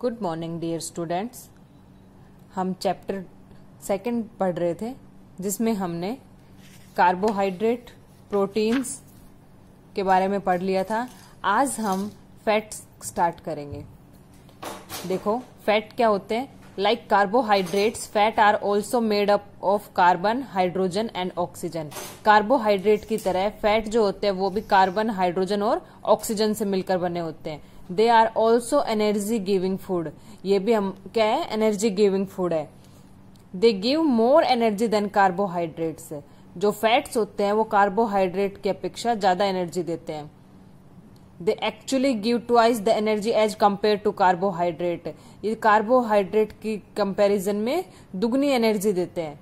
Good morning dear students हम chapter second पढ़ रहे थे जिसमें हमने कार्बोहाइड्रेट प्रोटीन्स के बारे में पढ़ लिया था आज हम फैट स्टार्ट करेंगे देखो फैट क्या होते हैं like carbohydrates fat are also made up of carbon hydrogen and oxygen carbohydrate की तरह फैट जो होते हैं वो भी कार्बन हाइड्रोजन और ऑक्सीजन से मिलकर बने होते हैं they are also energy giving food ये भी हम क्या है एनर्जी गिविंग फूड है they give more energy than carbohydrates जो फैट्स होते हैं वो कार्बोहाइड्रेट की अपेक्षा ज़्यादा एनर्जी देते हैं they actually give twice the energy as compared to carbohydrate ये कार्बोहाइड्रेट की कंपेरिजन में दुगनी एनर्जी देते हैं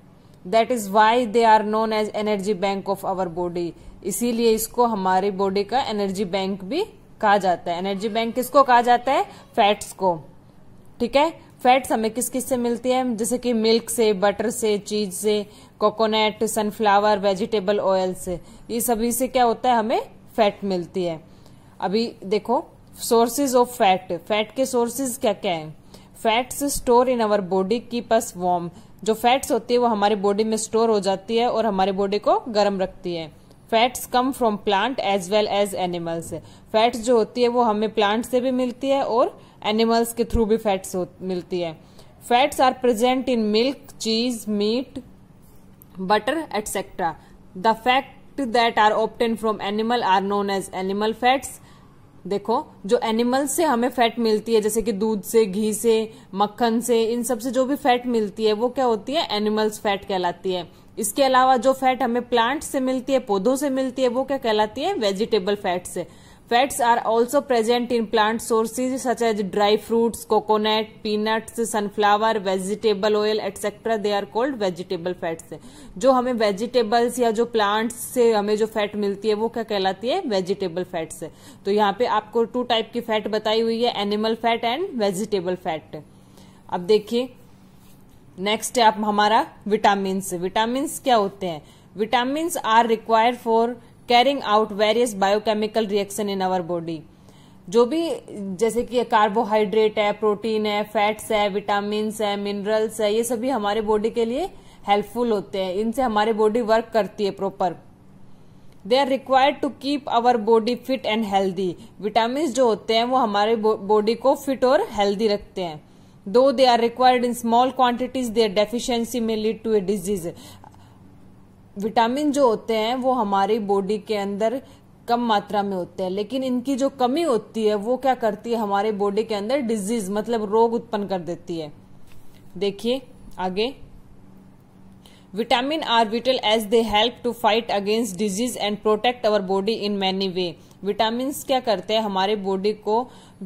that is why they are known as energy bank of our body इसीलिए इसको हमारी बॉडी का एनर्जी बैंक भी कहा जाता है एनर्जी बैंक किसको कहा जाता है फैट्स को ठीक है फैट्स हमें किस किस से मिलती है जैसे कि मिल्क से बटर से चीज से कोकोनट सनफ्लावर वेजिटेबल ऑयल से ये सभी से क्या होता है हमें फैट मिलती है अभी देखो सोर्सेज ऑफ फैट फैट के सोर्सेज क्या क्या है fats store in our body keep us warm जो फैट्स होती है वो हमारे बॉडी में स्टोर हो जाती है और हमारे बॉडी को गर्म रखती है fats come from plant as well as animals fats जो होती है वो हमें प्लांट से भी मिलती है और एनिमल्स के थ्रू भी फैट्स मिलती है fats are present in milk cheese meat butter etcetera the fact that are obtain from animal are known as animal fats देखो जो एनिमल से हमें फैट मिलती है जैसे कि दूध से घी से मक्खन से इन सब से जो भी फैट मिलती है वो क्या होती है एनिमल्स फैट कहलाती है इसके अलावा जो फैट हमें प्लांट से मिलती है पौधों से मिलती है वो क्या कहलाती है वेजिटेबल फैट से fats are also present in plant sources such as dry fruits coconut peanuts sunflower vegetable oil etcetera they are called vegetable fats जो हमें वेजिटेबल्स या जो प्लांट्स से हमें जो फैट मिलती है वो क्या कहलाती है वेजिटेबल फैट्स तो यहाँ पे आपको टू टाइप की फैट बताई हुई है animal fat and vegetable fat अब देखिए नेक्स्ट है आप हमारा विटामिन विटामिन क्या होते हैं vitamin are required for carrying out various biochemical reaction in our body जो भी जैसे कि कार्बोहाइड्रेट है प्रोटीन है फैट्स है विटामिन है मिनरल्स है ये सभी हमारे बॉडी के लिए हेल्पफुल होते हैं इनसे हमारे बॉडी वर्क करती है proper they are required to keep our body fit and healthy vitamin जो होते हैं वो हमारे बॉडी को फिट और हेल्दी रखते हैं though they are required in small quantities their deficiency may lead to a disease vitamin जो होते हैं वो हमारी बॉडी के अंदर कम मात्रा में होते हैं लेकिन इनकी जो कमी होती है वो क्या करती है हमारे बॉडी के अंदर डिजीज मतलब रोग उत्पन्न कर देती है देखिए आगे vitamin are vital as they help to fight against disease and protect our body in many way vitamin क्या करते हैं हमारे बॉडी को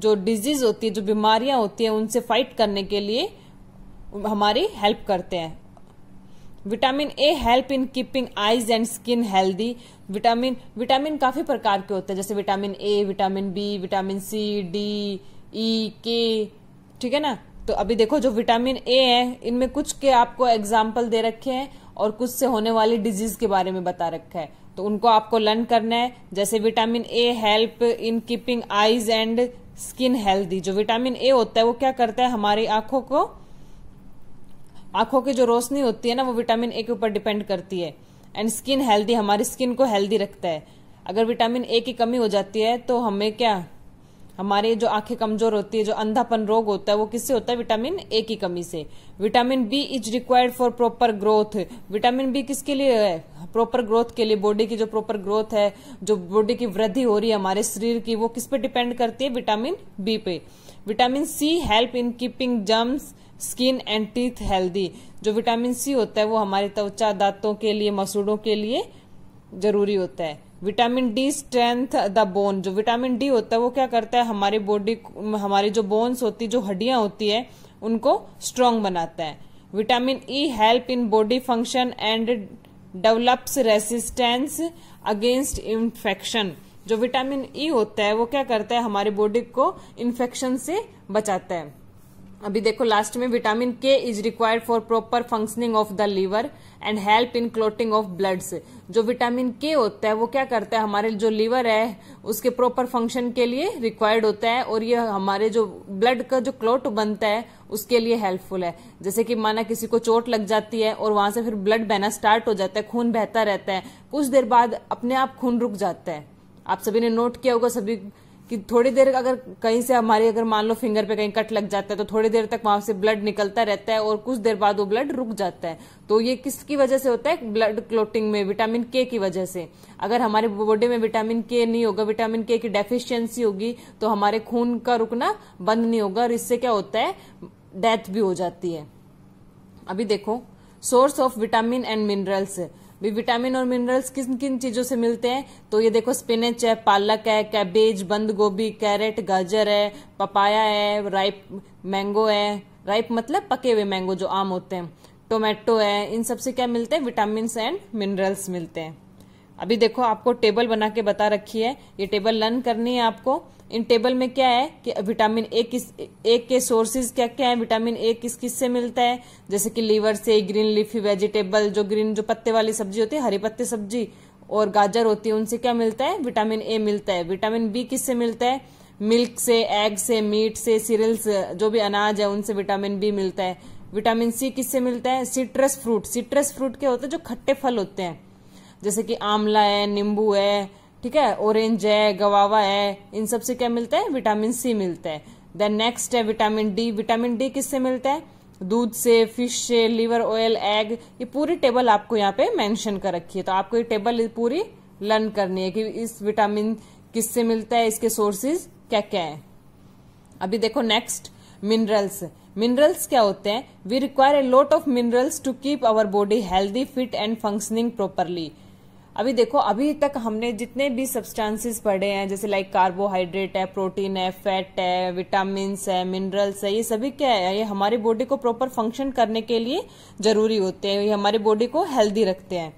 जो डिजीज होती है जो बीमारियां होती है उनसे फाइट करने के लिए हमारी हेल्प करते हैं vitamin A help in keeping eyes and skin healthy vitamin vitamin काफी प्रकार के होते हैं जैसे vitamin A vitamin B vitamin C D E K ठीक है ना तो अभी देखो जो विटामिन ए है इनमें कुछ के आपको एग्जाम्पल दे रखे हैं और कुछ से होने वाली डिजीज के बारे में बता रखा है तो उनको आपको लर्न करना है जैसे vitamin A help in keeping eyes and skin healthy जो विटामिन ए होता है वो क्या करता है हमारी आंखों को आंखों की जो रोशनी होती है ना वो विटामिन ए के ऊपर डिपेंड करती है एंड स्किन हेल्दी हमारी स्किन को हेल्दी रखता है अगर विटामिन ए की कमी हो जाती है तो हमें क्या हमारे जो आंखें कमजोर होती है जो अंधापन रोग होता है वो किससे होता है विटामिन ए की कमी से vitamin B is required for proper growth vitamin B किसके लिए है प्रॉपर ग्रोथ के लिए बॉडी की जो प्रॉपर ग्रोथ है जो बॉडी की वृद्धि हो रही है हमारे शरीर की वो किस पे डिपेंड करती है विटामिन बी पे vitamin C help in keeping gums skin and teeth healthy जो विटामिन सी होता है वो हमारे त्वचा दांतों के लिए मसूड़ों के लिए जरूरी होता है vitamin D strength the bone जो विटामिन डी होता है वो क्या करता है हमारी बॉडी हमारी जो बोन्स होती जो हड्डियां होती है उनको स्ट्रांग बनाता है vitamin E help in body function and develops resistance against infection जो विटामिन ई e होता है वो क्या करता है हमारी बॉडी को इन्फेक्शन से बचाता है अभी देखो लास्ट में vitamin K is required for proper functioning of the liver and help in clotting of blood से जो विटामिन के होता है वो क्या करता है हमारे जो लीवर है उसके प्रॉपर फंक्शन के लिए रिक्वायर्ड होता है और ये हमारे जो ब्लड का जो क्लोट बनता है उसके लिए हेल्पफुल है जैसे कि माना किसी को चोट लग जाती है और वहां से फिर ब्लड बहना स्टार्ट हो जाता है खून बहता रहता है कुछ देर बाद अपने आप खून रुक जाता है आप सभी ने नोट किया होगा सभी कि थोड़ी देर अगर कहीं से हमारी अगर मान लो फिंगर पे कहीं कट लग जाता है तो थोड़ी देर तक वहां से ब्लड निकलता रहता है और कुछ देर बाद वो ब्लड रुक जाता है तो ये किसकी वजह से होता है ब्लड क्लोटिंग में विटामिन के की वजह से अगर हमारे बॉडी में विटामिन के नहीं होगा विटामिन के की डेफिशियंसी होगी तो हमारे खून का रुकना बंद नहीं होगा और इससे क्या होता है डेथ भी हो जाती है अभी देखो source of vitamin and minerals भी विटामिन और मिनरल्स किन किन चीजों से मिलते हैं तो ये देखो स्पिनच है पालक है कैबेज बंद गोभी कैरेट गाजर है पपाया है राइप मैंगो है राइप मतलब पके हुए मैंगो जो आम होते हैं टोमेटो है इन सबसे क्या मिलते हैं विटामिन एंड मिनरल्स मिलते हैं अभी देखो आपको टेबल बना के बता रखी है ये टेबल लर्न करनी है आपको इन टेबल में क्या है कि विटामिन ए किस ए के सोर्सेज क्या क्या है विटामिन ए किस किस से मिलता है जैसे कि लीवर से ग्रीन लीफी वेजिटेबल जो ग्रीन जो पत्ते वाली सब्जी होती है हरी पत्ते सब्जी और गाजर होती है उनसे क्या मिलता है विटामिन ए मिलता है विटामिन बी किससे मिलता है मिल्क से एग से मीट से सीरियल्स जो भी अनाज है उनसे विटामिन बी मिलता है विटामिन सी किससे मिलता है सिट्रस फ्रूट सिट्रस फ्रूट के होते हैं जो खट्टे फल होते हैं जैसे कि आंवला है नींबू है ठीक है ऑरेंज है गवावा है इन सब से क्या मिलता है विटामिन सी मिलता है देन नेक्स्ट है विटामिन डी विटामिन डी किससे मिलता है दूध से फिश से लीवर ऑयल एग ये पूरी टेबल आपको यहाँ पे मेंशन कर रखी है तो आपको ये टेबल पूरी लर्न करनी है कि इस विटामिन किससे मिलता है इसके सोर्सेज क्या क्या है अभी देखो नेक्स्ट मिनरल्स मिनरल्स क्या होते हैं we require a lot of minerals to keep our body healthy fit and functioning properly अभी देखो अभी तक हमने जितने भी सब्सटेंसेस पढ़े हैं जैसे लाइक कार्बोहाइड्रेट है प्रोटीन है फैट है विटामिन है मिनरल्स है ये सभी क्या है ये हमारी बॉडी को प्रॉपर फंक्शन करने के लिए जरूरी होते हैं ये हमारी बॉडी को हेल्दी रखते हैं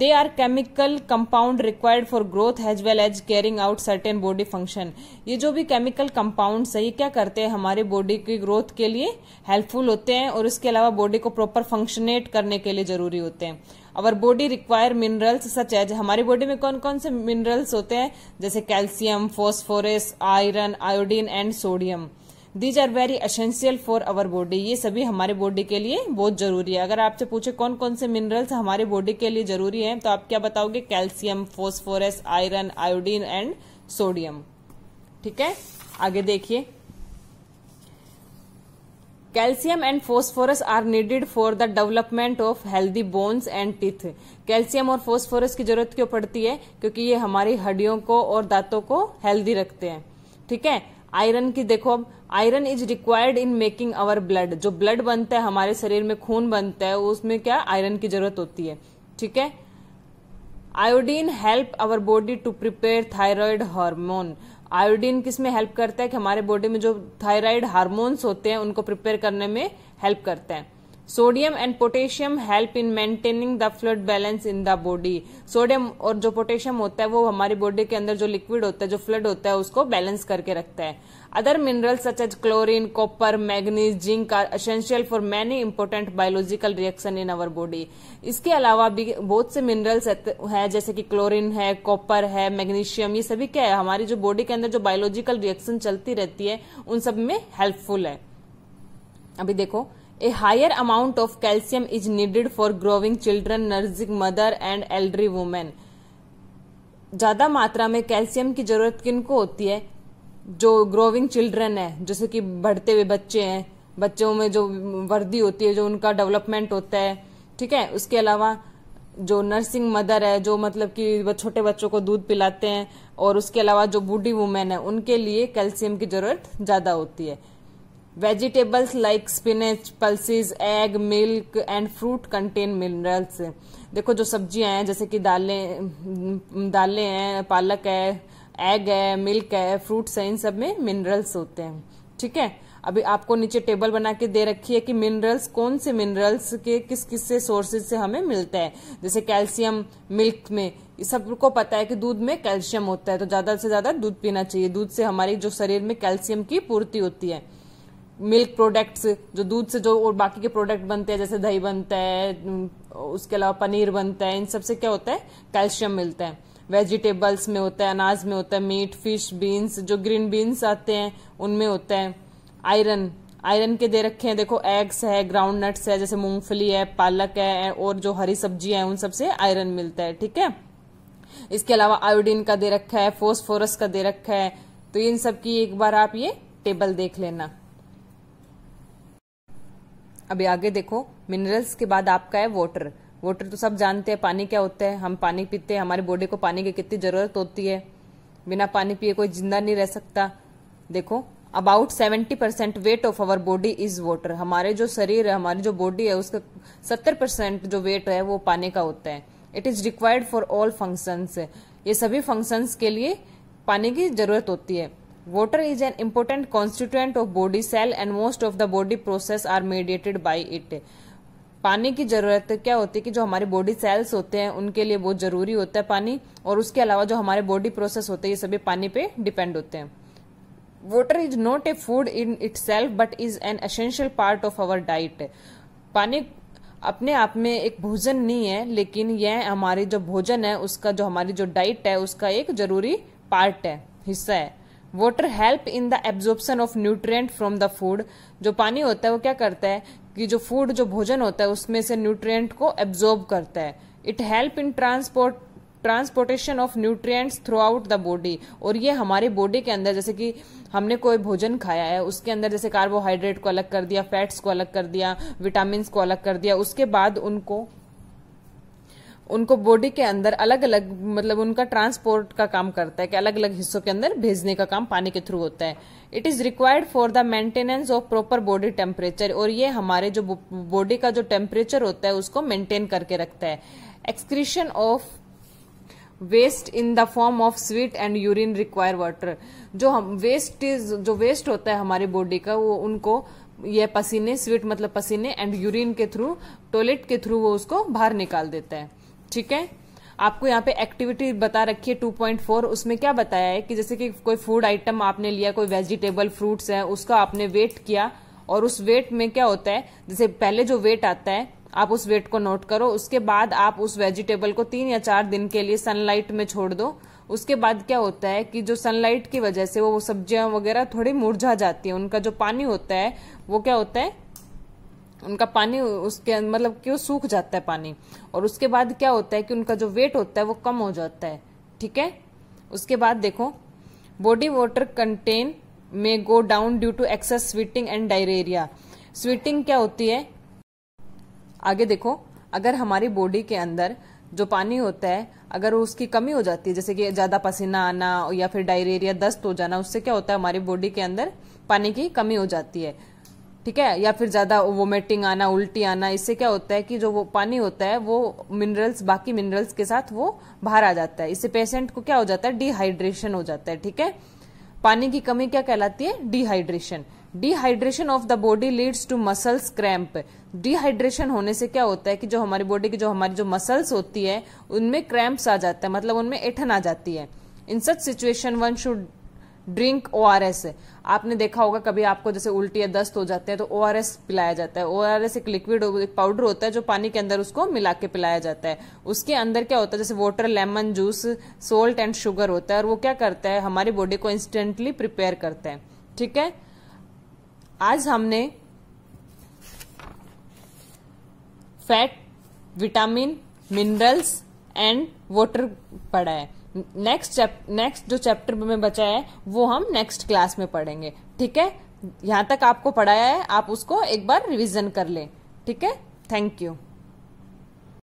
they are chemical compound required for growth as well as carrying out certain body function ये जो भी केमिकल कंपाउंड है ये क्या करते हैं हमारे बॉडी की ग्रोथ के लिए हेल्पफुल होते हैं और इसके अलावा बॉडी को प्रॉपर फंक्शनेट करने के लिए जरूरी होते हैं our body require minerals such है हमारी बॉडी में कौन कौन से मिनरल्स होते हैं जैसे calcium phosphorus iron iodine and sodium these are very essential for our body ये सभी हमारे बॉडी के लिए बहुत जरूरी है अगर आपसे पूछे कौन कौन से मिनरल्स हमारे बॉडी के लिए जरूरी हैं तो आप क्या बताओगे calcium phosphorus iron iodine and sodium ठीक है आगे देखिए calcium and phosphorus are needed for the development of healthy bones and teeth calcium और फोस्फोरस की जरूरत क्यों पड़ती है क्योंकि ये हमारी हड्डियों को और दांतों को हेल्दी रखते हैं ठीक है आयरन की देखो अब iron is required in making our blood जो ब्लड बनता है हमारे शरीर में खून बनता है उसमें क्या आयरन की जरूरत होती है ठीक है iodine help our body to prepare thyroid hormone iodine किस में हेल्प करता है कि हमारे बॉडी में जो थायराइड हार्मोन्स होते हैं उनको प्रिपेयर करने में हेल्प करता है sodium and potassium help in maintaining the fluid balance in the body sodium और जो पोटेशियम होता है वो हमारी बॉडी के अंदर जो लिक्विड होता है जो फ्लड होता है उसको बैलेंस करके रखता है other mineral such as chlorine copper manganese zinc are essential for many important biological reaction in our body इसके अलावा भी बहुत से मिनरल्स है जैसे कि क्लोरीन है कॉपर है मैग्नीशियम ये सभी क्या है हमारी जो बॉडी के अंदर जो बायोलॉजिकल रिएक्शन चलती रहती है उन सब में हेल्पफुल है अभी देखो a higher amount of calcium is needed for growing children nursing mother and elderly women ज़्यादा मात्रा में कैल्शियम की ज़रूरत किन को होती है जो ग्रोविंग चिल्ड्रन है जैसे कि बढ़ते हुए बच्चे हैं बच्चों में जो वर्दी होती है जो उनका डेवलपमेंट होता है ठीक है उसके अलावा जो नर्सिंग मदर है जो मतलब कि छोटे बच्चों को दूध पिलाते हैं और उसके अलावा जो बूढ़ी वुमेन है उनके लिए कैल्शियम की जरूरत ज़्यादा होती है vegetables like spinach pulses egg milk and fruit contain minerals देखो जो सब्जियां हैं जैसे कि दालें दालें हैं पालक है एग है मिल्क है फ्रूट्स हैं इन सब में मिनरल्स होते हैं ठीक है अभी आपको नीचे टेबल बना के दे रखी है कि मिनरल्स कौन से मिनरल्स के किस किस से सोर्सेज से हमें मिलता है जैसे कैल्शियम मिल्क में सबको पता है कि दूध में कैल्शियम होता है तो ज़्यादा से ज़्यादा दूध पीना चाहिए दूध से हमारी जो शरीर में कैल्शियम की पूर्ति होती है मिल्क प्रोडक्ट्स जो दूध से जो और बाकी के प्रोडक्ट बनते हैं जैसे दही बनता है उसके अलावा पनीर बनता है इन सब से क्या होता है कैल्शियम मिलता है वेजिटेबल्स में होता है अनाज में होता है मीट फिश बीन्स जो ग्रीन बीन्स आते हैं उनमें होता है आयरन आयरन के दे रखे हैं देखो एग्स है ग्राउंड नट्स है जैसे मूंगफली है पालक है और जो हरी सब्जियां है उन सबसे आयरन मिलता है ठीक है इसके अलावा आयोडीन का दे रखा है फोस्फोरस का दे रखा है तो इन सब की एक बार आप ये टेबल देख लेना अभी आगे देखो मिनरल्स के बाद आपका है वॉटर वॉटर तो सब जानते हैं पानी क्या होता है हम पानी पीते हैं हमारी बॉडी को पानी की कितनी जरूरत होती है बिना पानी पिए कोई जिंदा नहीं रह सकता देखो about seventy percent weight of our body is water हमारे जो शरीर है हमारी जो बॉडी है उसका सत्तर परसेंट जो वेट है वो पानी का होता है it is required for all functions ये सभी फंक्शंस के लिए पानी की जरूरत होती है Water is an important constituent of body cell and most of the body process are mediated by it. पानी की जरूरत क्या होती है कि जो हमारे बॉडी सेल्स होते हैं उनके लिए बहुत जरूरी होता है पानी और उसके अलावा जो हमारे बॉडी प्रोसेस होते हैं ये सभी पानी पे डिपेंड होते हैं water is not a food in itself but is an essential part of our diet पानी अपने आप में एक भोजन नहीं है लेकिन यह हमारी जो भोजन है उसका जो हमारी जो डाइट है उसका एक जरूरी पार्ट है हिस्सा है water help in the absorption of nutrient from the food जो पानी होता है वो क्या करता है कि जो फूड जो भोजन होता है उसमें से न्यूट्रिएंट को एब्जॉर्ब करता है it help in transport transportation of nutrients throughout the body और ये हमारे बॉडी के अंदर जैसे कि हमने कोई भोजन खाया है उसके अंदर जैसे कार्बोहाइड्रेट को अलग कर दिया फैट्स को अलग कर दिया विटामिन को अलग कर दिया उसके बाद उनको उनको बॉडी के अंदर अलग अलग मतलब उनका ट्रांसपोर्ट का काम करता है कि अलग अलग हिस्सों के अंदर भेजने का काम पानी के थ्रू होता है it is required for the maintenance of proper body temperature और ये हमारे जो बॉडी का जो टेम्परेचर होता है उसको मेंटेन करके रखता है excretion of waste in the form of sweat and urine require water जो हम वेस्ट इज जो वेस्ट होता है हमारे बॉडी का वो उनको ये पसीने स्वीट मतलब पसीने एंड यूरिन के थ्रू टॉयलेट के थ्रू वो उसको बाहर निकाल देता है ठीक है आपको यहाँ पे एक्टिविटी बता रखी है 2.4 उसमें क्या बताया है कि जैसे कि कोई फूड आइटम आपने लिया कोई वेजिटेबल फ्रूट्स है उसका आपने वेट किया और उस वेट में क्या होता है जैसे पहले जो वेट आता है आप उस वेट को नोट करो उसके बाद आप उस वेजिटेबल को तीन या चार दिन के लिए सनलाइट में छोड़ दो उसके बाद क्या होता है कि जो सनलाइट की वजह से वो सब्जियां वगैरह थोड़ी मुरझा जाती है उनका जो पानी होता है वो क्या होता है उनका पानी उसके अं-, मतलब क्यों सूख जाता है पानी और उसके बाद क्या होता है कि उनका जो वेट होता है वो कम हो जाता है ठीक है उसके बाद देखो बॉडी वाटर कंटेन में go down due to excess sweating and diarrhoea sweating क्या होती है आगे देखो अगर हमारी बॉडी के अंदर जो पानी होता है अगर उसकी कमी हो जाती है जैसे कि ज़्यादा पसीना आना या फिर डायरेरिया दस्त हो जाना उससे क्या होता है हमारी बॉडी के अंदर पानी की कमी हो जाती है ठीक है या फिर ज्यादा वोमिटिंग आना उल्टी आना इससे क्या होता है कि जो वो पानी होता है वो मिनरल्स बाकी मिनरल्स के साथ वो बाहर आ जाता है इससे पेशेंट को क्या हो जाता है डिहाइड्रेशन हो जाता है ठीक है पानी की कमी क्या कहलाती है dehydration dehydration of the body leads to muscles cramp dehydration होने से क्या होता है कि जो हमारी बॉडी की जो हमारी जो मसल्स होती है उनमें क्रैम्प्स आ जाता है मतलब उनमें ऐठन आ जाती है in such situation one should drink O R S आपने देखा होगा कभी आपको जैसे उल्टी या दस्त हो जाते हैं तो ओ आर एस पिलाया जाता है ओ आर एस एक लिक्विड एक पाउडर होता है जो पानी के अंदर उसको मिला के पिलाया जाता है उसके अंदर क्या होता है जैसे water lemon juice salt and sugar होता है और वो क्या करता है हमारी बॉडी को इंस्टेंटली प्रिपेयर करता है ठीक है आज हमने fat vitamin minerals and water पढ़ा है नेक्स्ट नेक्स्ट जो चैप्टर में बचा है वो हम नेक्स्ट क्लास में पढ़ेंगे ठीक है यहां तक आपको पढ़ाया है आप उसको एक बार रिविजन कर लें ठीक है थैंक यू